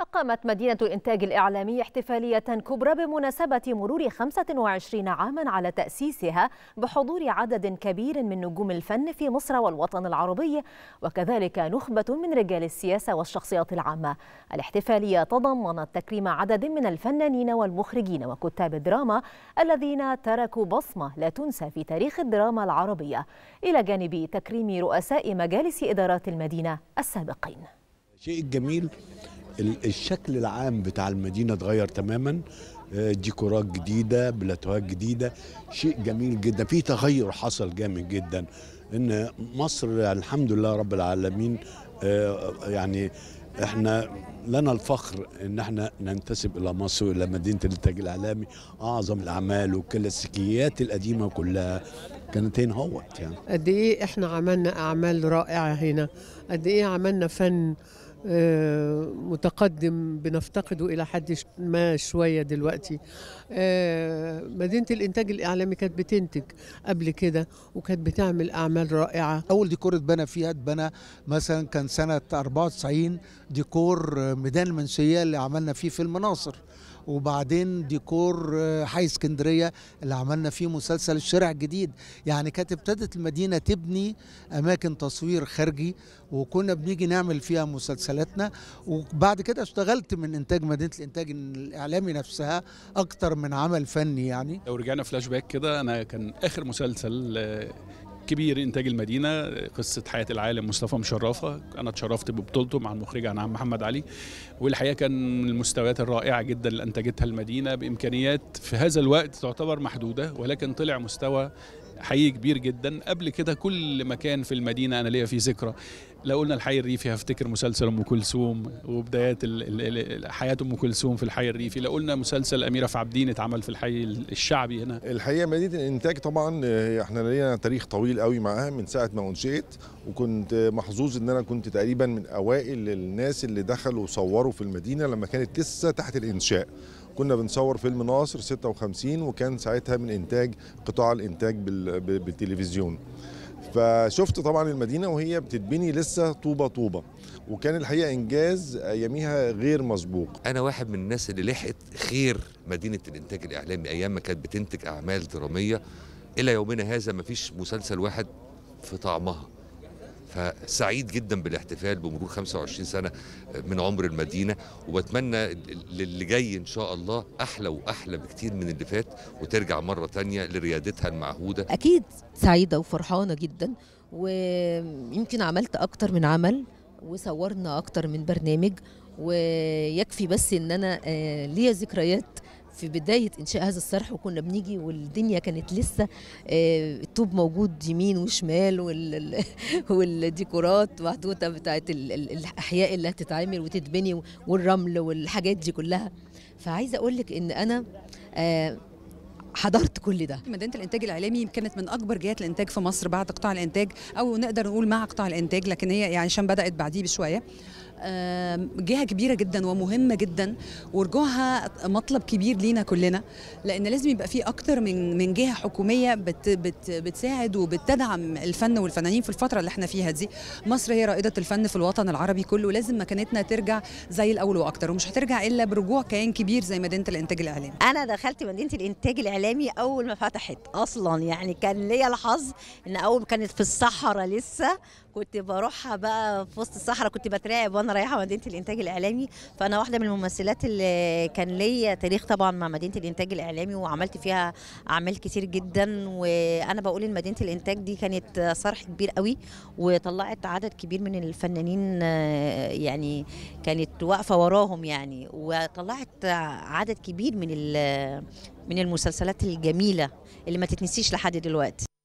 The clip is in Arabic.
أقامت مدينة الإنتاج الإعلامي احتفالية كبرى بمناسبة مرور 25 عاما على تأسيسها بحضور عدد كبير من نجوم الفن في مصر والوطن العربي وكذلك نخبة من رجال السياسة والشخصيات العامة الاحتفالية تضمنت تكريم عدد من الفنانين والمخرجين وكتاب الدراما الذين تركوا بصمة لا تنسى في تاريخ الدراما العربية إلى جانب تكريم رؤساء مجالس إدارات المدينة السابقين شيء جميل الشكل العام بتاع المدينه اتغير تماما آه، ديكورات جديده بلاتوهات جديده شيء جميل جدا في تغير حصل جامد جدا ان مصر الحمد لله رب العالمين آه، يعني احنا لنا الفخر ان احنا ننتسب الى مصر والى مدينه الانتاج الاعلامي اعظم الاعمال والكلاسيكيات القديمه كلها كانت هنا هوت يعني قد ايه احنا عملنا اعمال رائعه هنا قد ايه عملنا فن آه، متقدم بنفتقده الى حد ما شويه دلوقتي آه، مدينه الانتاج الاعلامي كانت بتنتج قبل كده وكانت بتعمل اعمال رائعه اول ديكور اتبنى فيها اتبنى مثلا كان سنه 94 ديكور ميدان المنسيه اللي عملنا فيه فيلم ناصر وبعدين ديكور آه، حي اسكندريه اللي عملنا فيه مسلسل الشارع الجديد يعني كانت ابتدت المدينه تبني اماكن تصوير خارجي وكنا بنيجي نعمل فيها مسلسلاتنا وبعد كده اشتغلت من انتاج مدينه الانتاج الاعلامي نفسها اكتر من عمل فني يعني لو رجعنا فلاش باك كده انا كان اخر مسلسل آه، كبير انتاج المدينه قصه حياه العالم مصطفى مشرفه انا اتشرفت ببطولته مع المخرج عن عم محمد علي والحقيقه كان من المستويات الرائعه جدا اللي انتجتها المدينه بامكانيات في هذا الوقت تعتبر محدوده ولكن طلع مستوى حي كبير جدا قبل كده كل مكان في المدينه انا ليا فيه ذكرى لو قلنا الحي الريفي هفتكر مسلسل ام كلثوم وبدايات حياه ام كلثوم في الحي الريفي لو قلنا مسلسل اميره في عابدين اتعمل في الحي الشعبي هنا الحقيقه مدينه الانتاج طبعا آه، احنا لينا تاريخ طويل قوي معاها من ساعه ما انشئت وكنت محظوظ ان انا كنت تقريبا من اوائل الناس اللي دخلوا وصوروا في المدينه لما كانت لسه تحت الانشاء كنا بنصور فيلم ناصر 56 وكان ساعتها من انتاج قطاع الانتاج بالتلفزيون فشفت طبعا المدينه وهي بتتبني لسه طوبه طوبه وكان الحقيقه انجاز اياميها غير مسبوق انا واحد من الناس اللي لحقت خير مدينه الانتاج الاعلامي ايام ما كانت بتنتج اعمال دراميه الى يومنا هذا ما فيش مسلسل واحد في طعمها فسعيد جدا بالاحتفال بمرور 25 سنه من عمر المدينه وبتمنى للي جاي ان شاء الله احلى واحلى بكتير من اللي فات وترجع مره تانية لريادتها المعهوده اكيد سعيده وفرحانه جدا ويمكن عملت اكتر من عمل وصورنا اكتر من برنامج ويكفي بس ان انا آه، ليا ذكريات في بدايه انشاء هذا الصرح وكنا بنيجي والدنيا كانت لسه آه، الطوب موجود يمين وشمال والديكورات محدوده بتاعه الاحياء اللي هتتعمل وتتبني والرمل والحاجات دي كلها فعايزه اقول لك ان انا آه، حضرت كل ده مدينه الانتاج الاعلامي كانت من اكبر جهات الانتاج في مصر بعد قطاع الانتاج او نقدر نقول مع قطاع الانتاج لكن هي يعني عشان بدات بعديه بشويه جهه كبيره جدا ومهمه جدا ورجوعها مطلب كبير لينا كلنا لان لازم يبقى في اكتر من من جهه حكوميه بت بت بتساعد وبتدعم الفن والفنانين في الفتره اللي احنا فيها دي مصر هي رائده الفن في الوطن العربي كله لازم مكانتنا ترجع زي الاول واكتر ومش هترجع الا برجوع كيان كبير زي مدينه الانتاج الاعلامي انا دخلت مدينه الانتاج الاعلامي اول ما فتحت اصلا يعني كان ليا الحظ ان اول كانت في الصحراء لسه كنت بروحها بقى في وسط الصحراء كنت بترعب وانا رايحه مدينه الانتاج الاعلامي فانا واحده من الممثلات اللي كان ليا تاريخ طبعا مع مدينه الانتاج الاعلامي وعملت فيها اعمال كتير جدا وانا بقول ان مدينه الانتاج دي كانت صرح كبير قوي وطلعت عدد كبير من الفنانين يعني كانت واقفه وراهم يعني وطلعت عدد كبير من من المسلسلات الجميله اللي ما تتنسيش لحد دلوقتي